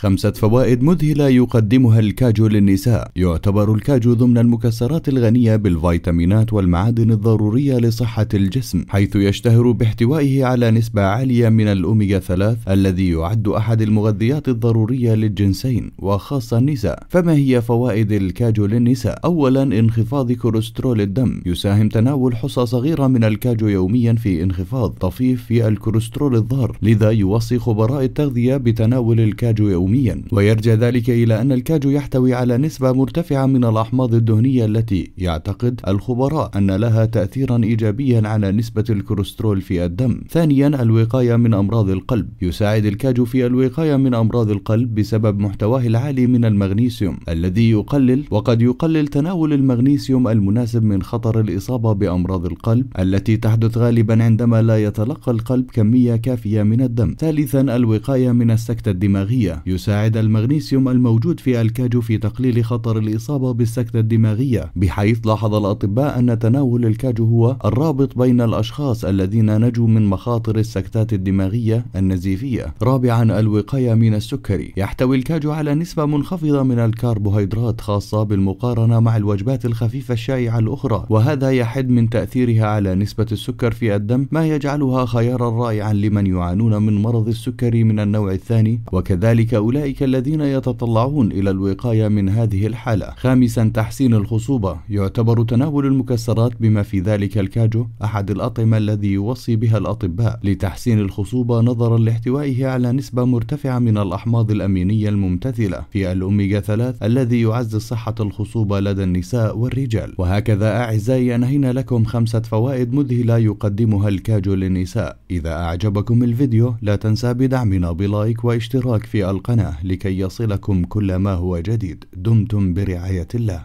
خمسة فوائد مذهلة يقدمها الكاجو للنساء يعتبر الكاجو ضمن المكسرات الغنية بالفيتامينات والمعادن الضرورية لصحة الجسم حيث يشتهر باحتوائه على نسبة عالية من الأوميجا 3 الذي يعد أحد المغذيات الضرورية للجنسين وخاصة النساء فما هي فوائد الكاجو للنساء؟ أولا انخفاض كوليسترول الدم يساهم تناول حصى صغيرة من الكاجو يوميا في انخفاض طفيف في الكوليسترول الضار لذا يوصي خبراء التغذية بتناول الكاجو يوميا يوميا ويرجع ذلك إلى أن الكاج يحتوي على نسبة مرتفعة من الأحماض الدهنية التي يعتقد الخبراء أن لها تأثيرا إيجابيا على نسبة الكوليسترول في الدم ثانيا الوقاية من أمراض القلب يساعد الكاج في الوقاية من أمراض القلب بسبب محتواه العالي من المغنيسيوم الذي يقلل وقد يقلل تناول المغنيسيوم المناسب من خطر الإصابة بأمراض القلب التي تحدث غالبا عندما لا يتلقى القلب كمية كافية من الدم ثالثا الوقاية من السكتة الدماغية يساعد المغنيسيوم الموجود في الكاجو في تقليل خطر الإصابة بالسكتة الدماغية بحيث لاحظ الأطباء أن تناول الكاجو هو الرابط بين الأشخاص الذين نجوا من مخاطر السكتات الدماغية النزيفية رابعا الوقاية من السكري يحتوي الكاجو على نسبة منخفضة من الكربوهيدرات خاصة بالمقارنة مع الوجبات الخفيفة الشائعة الأخرى وهذا يحد من تأثيرها على نسبة السكر في الدم ما يجعلها خيارا رائعا لمن يعانون من مرض السكري من النوع الثاني وكذلك أولئك الذين يتطلعون إلى الوقاية من هذه الحالة خامسا تحسين الخصوبة يعتبر تناول المكسرات بما في ذلك الكاجو أحد الأطعمة الذي يوصي بها الأطباء لتحسين الخصوبة نظرا لاحتوائه على نسبة مرتفعة من الأحماض الأمينية الممتثلة في الأوميجا 3 الذي يعزز صحة الخصوبة لدى النساء والرجال وهكذا أعزائي أنهينا لكم خمسة فوائد مذهلة يقدمها الكاجو للنساء إذا أعجبكم الفيديو لا تنسى بدعمنا بلايك واشتراك في القناة القناة لكي يصلكم كل ما هو جديد دمتم برعاية الله